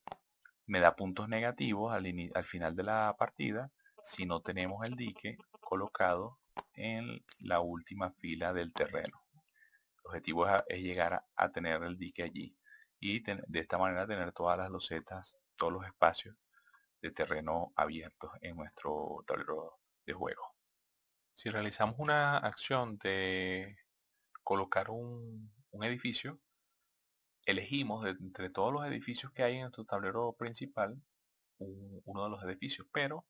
me da puntos negativos al, final de la partida si no tenemos el dique colocado en la última fila del terreno. El objetivo es, llegar a, tener el dique allí y de esta manera tener todas las losetas, todos los espacios de terreno abiertos en nuestro tablero de juego. Si realizamos una acción de colocar un edificio, elegimos de entre todos los edificios que hay en nuestro tablero principal uno de los edificios, pero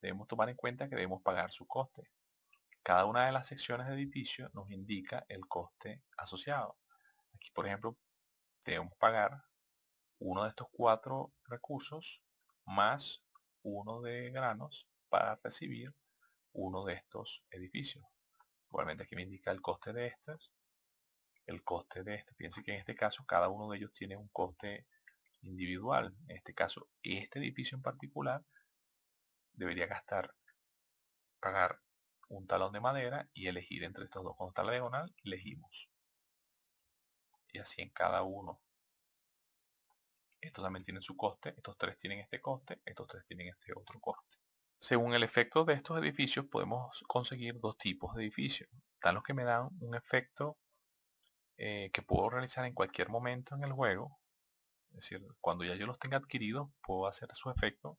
debemos tomar en cuenta que debemos pagar su coste. Cada una de las secciones de edificio nos indica el coste asociado. Aquí, por ejemplo, debemos pagar uno de estos cuatro recursos más uno de granos para recibir uno de estos edificios. Igualmente aquí me indica el coste de estos el coste de este. Piense que en este caso cada uno de ellos tiene un coste individual. En este caso, este edificio en particular debería gastar, pagar un talón de madera y elegir entre estos dos. Cuando está la diagonal, elegimos. Y así en cada uno. Estos también tienen su coste, estos tres tienen este coste, estos tres tienen este otro coste. Según el efecto de estos edificios podemos conseguir dos tipos de edificios. Están los que me dan un efecto eh, que puedo realizar en cualquier momento en el juego. Es decir, cuando ya yo los tenga adquiridos, puedo hacer su efecto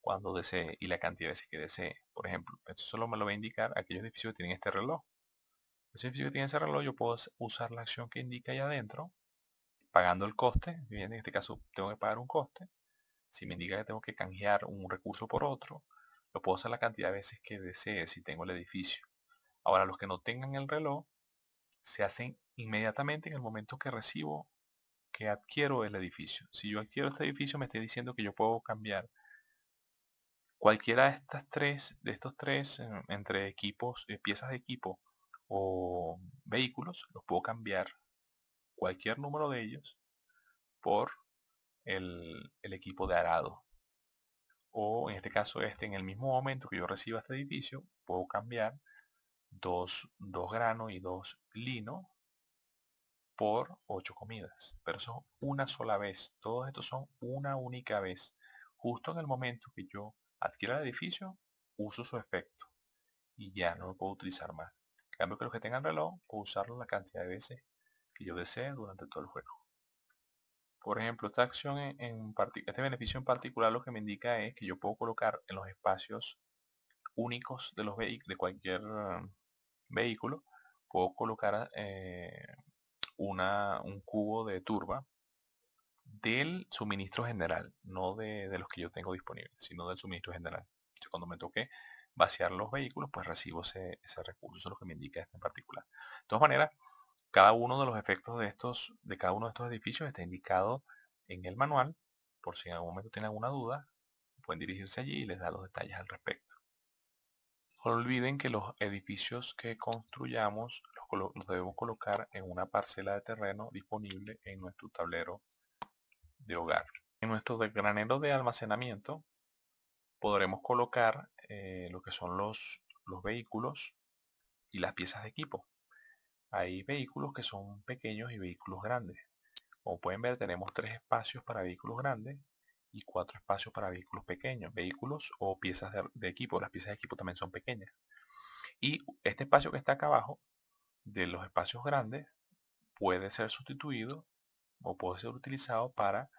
cuando desee y la cantidad de veces que desee. Por ejemplo, esto solo me lo va a indicar aquellos edificios que tienen este reloj. Ese edificios que tienen ese reloj, yo puedo usar la acción que indica ahí adentro, pagando el coste. Bien, en este caso tengo que pagar un coste. Si me indica que tengo que canjear un recurso por otro, lo puedo usar la cantidad de veces que desee si tengo el edificio. Ahora, los que no tengan el reloj, se hacen inmediatamente en el momento que recibo, que adquiero el edificio. Si yo adquiero este edificio, me estoy diciendo que yo puedo cambiar cualquiera de estas tres, de estos tres, eh, entre equipos, eh, piezas de equipo o vehículos, los puedo cambiar cualquier número de ellos por el, el equipo de arado. O en este caso este, en el mismo momento que yo reciba este edificio, puedo cambiar dos, dos grano y dos lino por ocho comidas. Pero son una sola vez. Todos estos son una única vez. Justo en el momento que yo adquiera el edificio, uso su efecto. Y ya no lo puedo utilizar más. En cambio que los que tengan reloj, puedo usarlo la cantidad de veces que yo desee durante todo el juego. Por ejemplo, esta acción en, particular este beneficio en particular lo que me indica es que yo puedo colocar en los espacios únicos de los de cualquier eh, vehículo, puedo colocar eh, una, un cubo de turba del suministro general, no de, los que yo tengo disponibles, sino del suministro general. cuando me toque vaciar los vehículos, pues recibo ese, recurso, es lo que me indica este en particular. De todas maneras, cada uno de los efectos de estos, de cada uno de estos edificios está indicado en el manual, por si en algún momento tienen alguna duda, pueden dirigirse allí y les da los detalles al respecto. No olviden que los edificios que construyamos los debemos colocar en una parcela de terreno disponible en nuestro tablero de hogar. En nuestro granero de almacenamiento podremos colocar eh, lo que son los, los vehículos y las piezas de equipo. Hay vehículos que son pequeños y vehículos grandes. Como pueden ver tenemos tres espacios para vehículos grandes y cuatro espacios para vehículos pequeños, vehículos o piezas de equipo. Las piezas de equipo también son pequeñas. Y este espacio que está acá abajo de los espacios grandes puede ser sustituido o puede ser utilizado para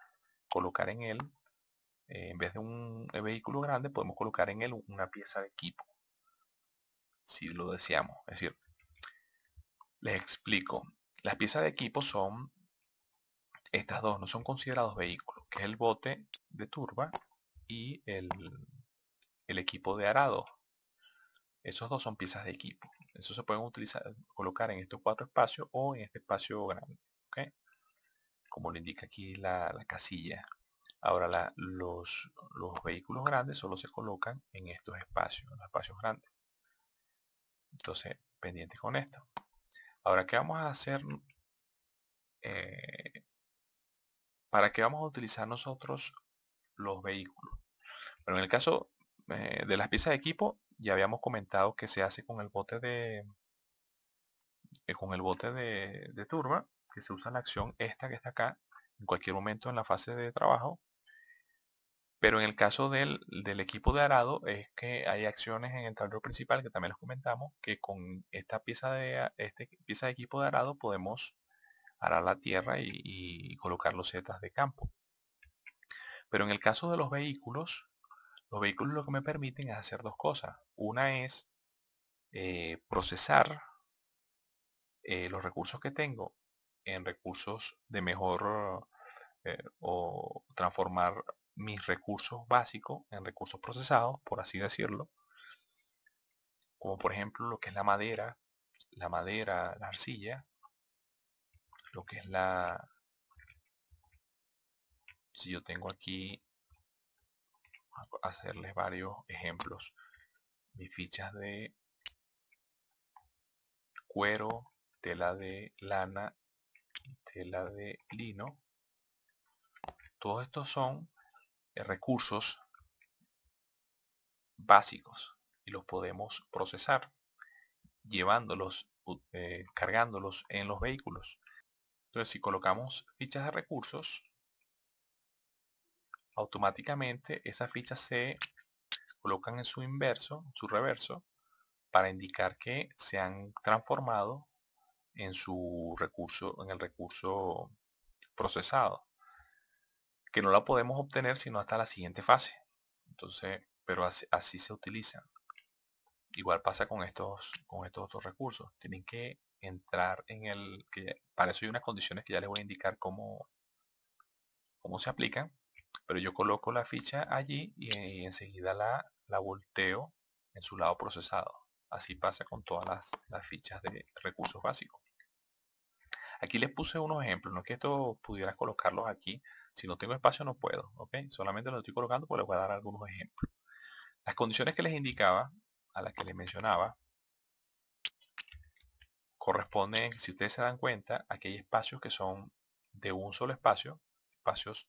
colocar en él, eh, en vez de un eh, vehículo grande, podemos colocar en él una pieza de equipo, si lo deseamos. Es decir, les explico, las piezas de equipo son estas dos, no son considerados vehículos, que es el bote de turba y el, el equipo de arado. Esos dos son piezas de equipo. Eso se pueden utilizar, colocar en estos cuatro espacios o en este espacio grande. Como le indica aquí la, casilla. Ahora los, los vehículos grandes solo se colocan en estos espacios, los espacios grandes. Entonces, pendientes con esto. Ahora, ¿qué vamos a hacer? Mm, eh, ¿Para qué vamos a utilizar nosotros los vehículos? Pero en el caso eh, de las piezas de equipo, ya habíamos comentado que se hace con el bote de eh, con el bote de, turba que se usa la acción esta que está acá en cualquier momento en la fase de trabajo pero en el caso del, equipo de arado es que hay acciones en el tablero principal que también les comentamos que con esta pieza de este pieza de equipo de arado podemos arar la tierra y, y colocar los setas de campo pero en el caso de los vehículos los vehículos lo que me permiten es hacer dos cosas. Una es eh, procesar eh, los recursos que tengo en recursos de mejor eh, o transformar mis recursos básicos en recursos procesados, por así decirlo. Como por ejemplo lo que es la madera, la madera, la arcilla, lo que es la... Si yo tengo aquí hacerles varios ejemplos. Mis fichas de cuero, tela de lana tela de lino. Todos estos son eh, recursos básicos y los podemos procesar llevándolos, eh, cargándolos en los vehículos. Entonces si colocamos fichas de recursos, automáticamente esas fichas se colocan en su inverso, su reverso, para indicar que se han transformado en su recurso, en el recurso procesado, que no la podemos obtener sino hasta la siguiente fase. Entonces, pero así, se utilizan. Igual pasa con estos, con estos otros recursos. Tienen que entrar en el que para eso hay unas condiciones que ya les voy a indicar cómo cómo se aplican pero yo coloco la ficha allí y, enseguida la, volteo en su lado procesado. Así pasa con todas las, fichas de recursos básicos. Aquí les puse unos ejemplos, no es que esto pudiera colocarlos aquí. Si no tengo espacio no puedo, ¿ok? Solamente lo estoy colocando porque les voy a dar algunos ejemplos. Las condiciones que les indicaba, a las que les mencionaba, corresponden, si ustedes se dan cuenta, a hay espacios que son de un solo espacio, espacios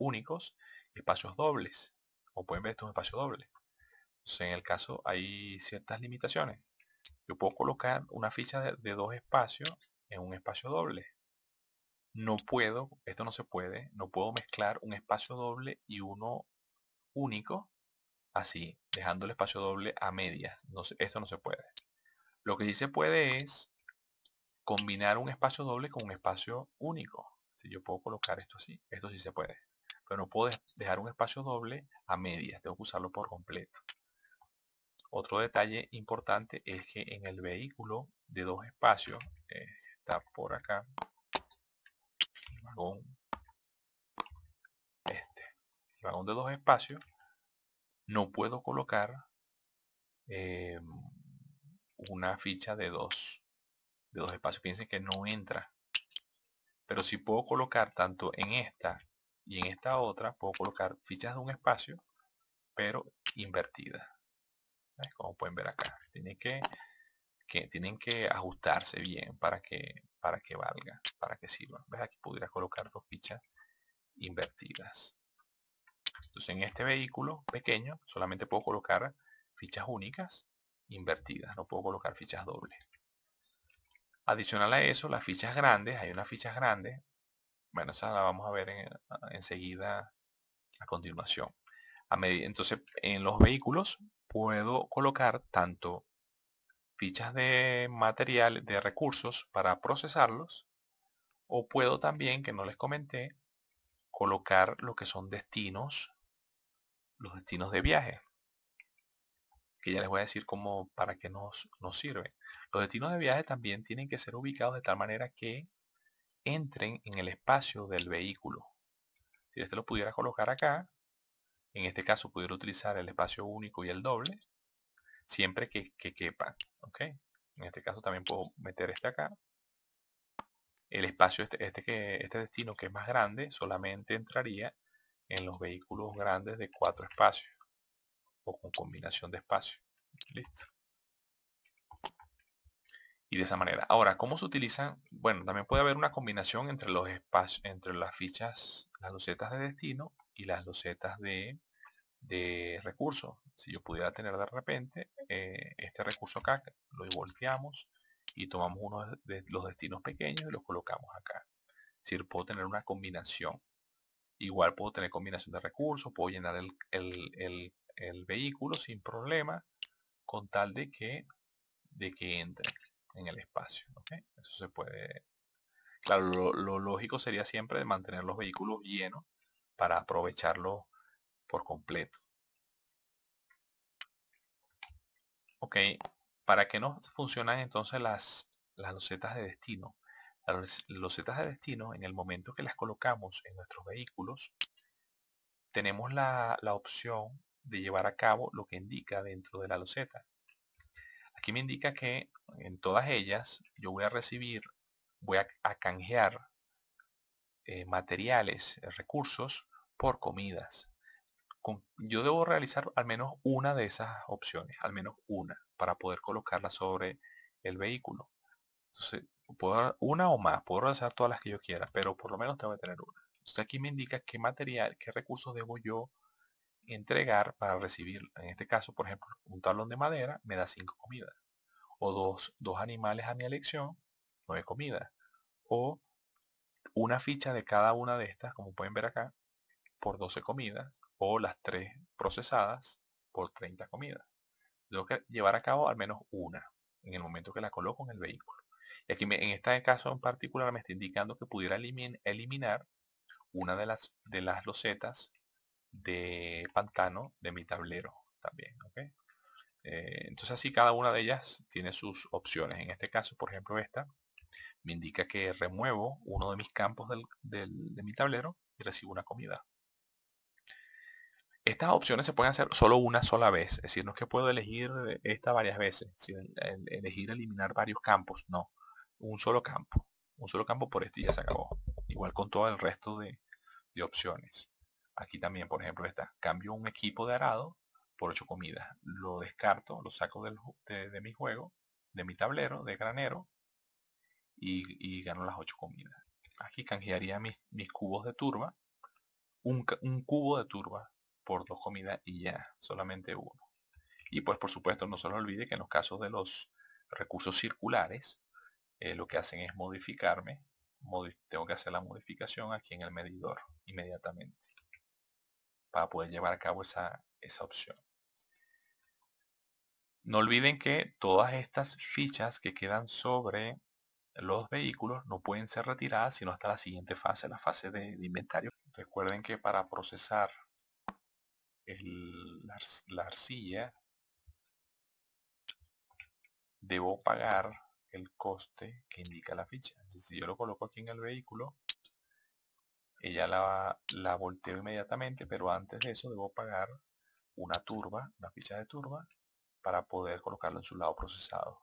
únicos, espacios dobles, o pueden ver estos espacios dobles. en el caso hay ciertas limitaciones. Yo puedo colocar una ficha de, dos espacios en un espacio doble. No puedo, esto no se puede, no puedo mezclar un espacio doble y uno único, así, dejando el espacio doble a medias. No, esto no se puede. Lo que sí se puede es combinar un espacio doble con un espacio único. Si yo puedo colocar esto así, esto sí se puede. Pero no puedo dejar un espacio doble a medias, tengo que usarlo por completo. Otro detalle importante es que en el vehículo de dos espacios, eh, está por acá, el vagón, este, el vagón de dos espacios, no puedo colocar em, una ficha de dos, de dos espacios. Piensen que no entra. Pero si puedo colocar tanto en esta y en esta otra puedo colocar fichas de un espacio pero invertidas como pueden ver acá tienen que, que tienen que ajustarse bien para que para que valga para que sirva ¿Ves? aquí pudiera colocar dos fichas invertidas entonces en este vehículo pequeño solamente puedo colocar fichas únicas invertidas no puedo colocar fichas dobles adicional a eso las fichas grandes hay unas fichas grandes bueno, esa la vamos a ver ah, enseguida a continuación. A entonces, en los vehículos puedo colocar tanto fichas de material, de recursos para procesarlos, o puedo también, que no les comenté, colocar lo que son destinos, los destinos de viaje, que ya les voy a decir cómo, para qué nos, nos Los destinos de viaje también tienen que ser ubicados de tal manera que entren en el espacio del vehículo. Si este lo pudiera colocar acá, en este caso pudiera utilizar el espacio único y el doble, siempre que, quepa. ¿ok? En este caso también puedo meter este acá. El espacio, este, este, que, este destino que es más grande, solamente entraría en los vehículos grandes de cuatro espacios o con combinación de espacios. Listo y de esa manera. Ahora, ¿cómo se utilizan? Bueno, también puede haber una combinación entre los espacios, entre las fichas, las losetas de destino y las losetas de, de recursos. Si yo pudiera tener de repente eh, este recurso acá, lo volteamos y tomamos uno de los destinos pequeños y los colocamos acá. Es decir, puedo tener una combinación. Igual puedo tener combinación de recursos, puedo llenar el, el vehículo sin problema, con tal de que, de que entre en el espacio. Eso se puede... Claro, lo, lógico sería siempre mantener los vehículos llenos para aprovecharlo por completo. Ok, ¿para qué nos funcionan entonces las, las losetas de destino? Las losetas de destino, en el momento que las colocamos en nuestros vehículos, tenemos la, la opción de llevar a cabo lo que indica dentro de la loseta, Aquí me indica que en todas ellas yo voy a recibir, voy a, canjear eh, materiales, eh, recursos por comidas. yo debo realizar al menos una de esas opciones, al menos una, para poder colocarla sobre el vehículo. Entonces, puedo una o más, puedo realizar todas las que yo quiera, pero por lo menos tengo que tener una. Entonces aquí me indica qué material, qué recursos debo yo entregar para recibir, en este caso, por ejemplo, un tablón de madera me da 5 comidas. O dos, dos animales a mi elección, 9 comidas. O una ficha de cada una de estas, como pueden ver acá, por 12 comidas. O las tres procesadas por 30 comidas. Tengo que llevar a cabo al menos una en el momento que la coloco en el vehículo. Y aquí en este caso en particular me está indicando que pudiera eliminar una de las, de las losetas de pantano de mi tablero también. Eh, entonces así cada una de ellas tiene sus opciones. En este caso, por ejemplo, esta me indica que remuevo uno de mis campos del, del, de mi tablero y recibo una comida. Estas opciones se pueden hacer solo una sola vez, es decir, no es que puedo elegir eh, esta varias veces, elegir eliminar varios campos, no, un solo campo, un solo campo por este ya se acabó. Igual con todo el resto de opciones. Aquí también, por ejemplo, está. Cambio un equipo de arado por ocho comidas. Lo descarto, lo saco de, mi juego, de mi tablero, de granero. Y, gano las ocho comidas. Aquí canjearía mis, cubos de turba. Un, cubo de turba por dos comidas y ya, solamente uno. Y pues por supuesto no se lo olvide que en los casos de los recursos circulares, eh, lo que hacen es modificarme. tengo que hacer la modificación aquí en el medidor inmediatamente para poder llevar a cabo esa, opción. No olviden que todas estas fichas que quedan sobre los vehículos no pueden ser retiradas sino hasta la siguiente fase, la fase de, inventario. Recuerden que para procesar el, la, arcilla debo pagar el coste que indica la ficha. si yo lo coloco aquí en el vehículo, ella la, volteo inmediatamente, pero antes de eso debo pagar una turba, una ficha de turba, para poder colocarlo en su lado procesado.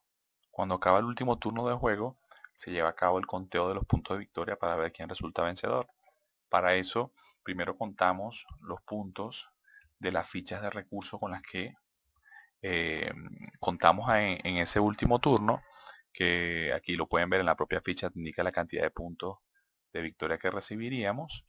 Cuando acaba el último turno de juego, se lleva a cabo el conteo de los puntos de victoria para ver quién resulta vencedor. Para eso, primero contamos los puntos de las fichas de recursos con las que eh, contamos en, en, ese último turno, que aquí lo pueden ver en la propia ficha, indica la cantidad de puntos victoria que recibiríamos.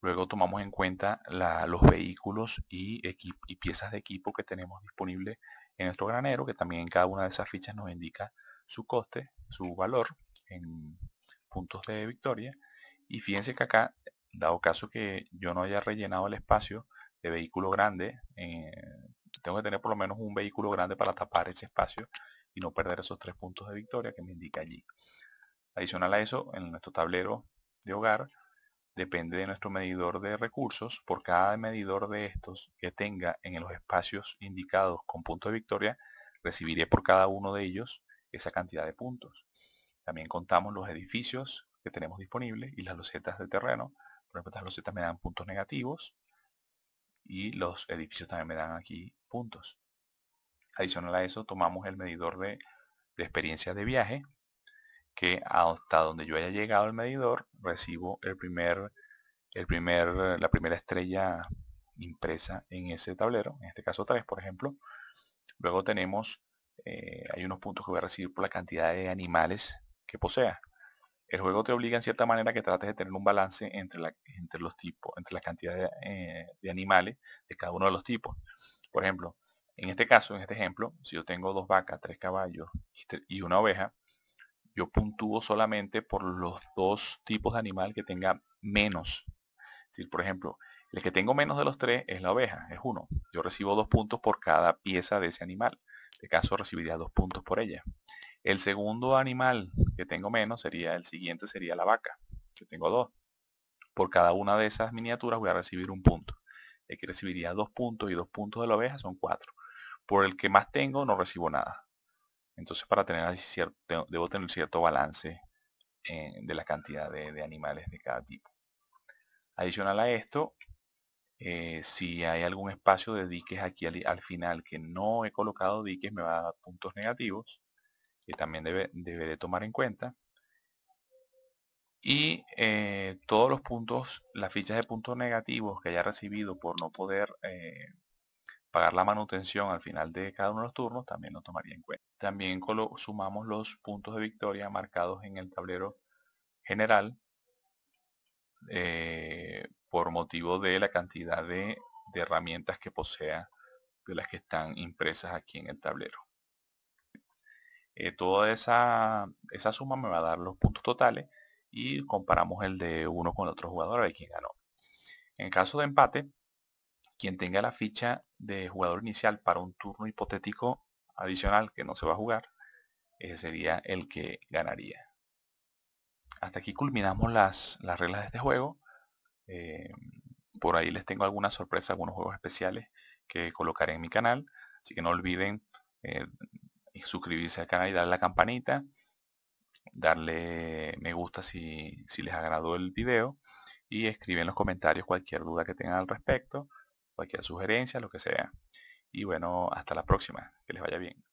Luego tomamos en cuenta los vehículos y, y, piezas de equipo que tenemos disponible en nuestro granero, que también cada una de esas fichas nos indica su coste, su valor en puntos de victoria. Y fíjense que acá, dado caso que yo no haya rellenado el espacio de vehículo grande, eh, tengo que tener por lo menos un vehículo grande para tapar ese espacio y no perder esos tres puntos de victoria que me indica allí. Adicional a eso, en nuestro tablero de hogar, depende de nuestro medidor de recursos. Por cada medidor de estos que tenga en los espacios indicados con punto de victoria, recibiré por cada uno de ellos esa cantidad de puntos. También contamos los edificios que tenemos disponibles y las losetas de terreno. Por ejemplo, estas losetas me dan puntos negativos y los edificios también me dan aquí puntos. Adicional a eso, tomamos el medidor de, de experiencia de viaje que hasta donde yo haya llegado al medidor recibo el primer, el primer, la primera estrella impresa en ese tablero, en este caso 3 por ejemplo. Luego tenemos, eh, hay unos puntos que voy a recibir por la cantidad de animales que posea. El juego te obliga en cierta manera que trates de tener un balance entre, la, entre los tipos, entre la cantidad de, eh, animales de cada uno de los tipos. Por ejemplo, en este caso, en este ejemplo, si yo tengo dos vacas, tres caballos y una oveja, yo puntúo solamente por los dos tipos de animal que tenga menos. Si, por ejemplo, el que tengo menos de los tres es la oveja, es uno. Yo recibo dos puntos por cada pieza de ese animal. De este caso recibiría dos puntos por ella. El segundo animal que tengo menos sería el siguiente, sería la vaca, que tengo dos. Por cada una de esas miniaturas voy a recibir un punto. que recibiría dos puntos y dos puntos de la oveja son cuatro. Por el que más tengo no recibo nada. Entonces para tener cierto, debo tener cierto balance eh, de la cantidad de, animales de cada tipo. Adicional a esto, eh, si hay algún espacio de diques aquí al, final que no he colocado diques, me va a dar puntos negativos, que también debe, de tomar en cuenta. Y eh, todos los puntos, las fichas de puntos negativos que haya recibido por no poder pagar la manutención al final de cada uno de los turnos también lo tomaría en cuenta. También sumamos los puntos de victoria marcados en el tablero general eh, por motivo de la cantidad de, herramientas que posea de las que están impresas aquí en el tablero. Eh, toda esa, esa, suma me va a dar los puntos totales y comparamos el de uno con el otro jugador a ver quién ganó. En caso de empate, quien tenga la ficha de jugador inicial para un turno hipotético adicional que no se va a jugar, ese eh, sería el que ganaría. Hasta aquí culminamos las, reglas de este juego. Eh, por ahí les tengo algunas sorpresas, algunos juegos especiales que colocaré en mi canal. Así que no olviden eh, suscribirse al canal y darle la campanita. Darle me gusta si, si les agradó el video. Y escriben en los comentarios cualquier duda que tengan al respecto cualquier sugerencia, lo que sea. Y bueno, hasta la próxima. Que les vaya bien.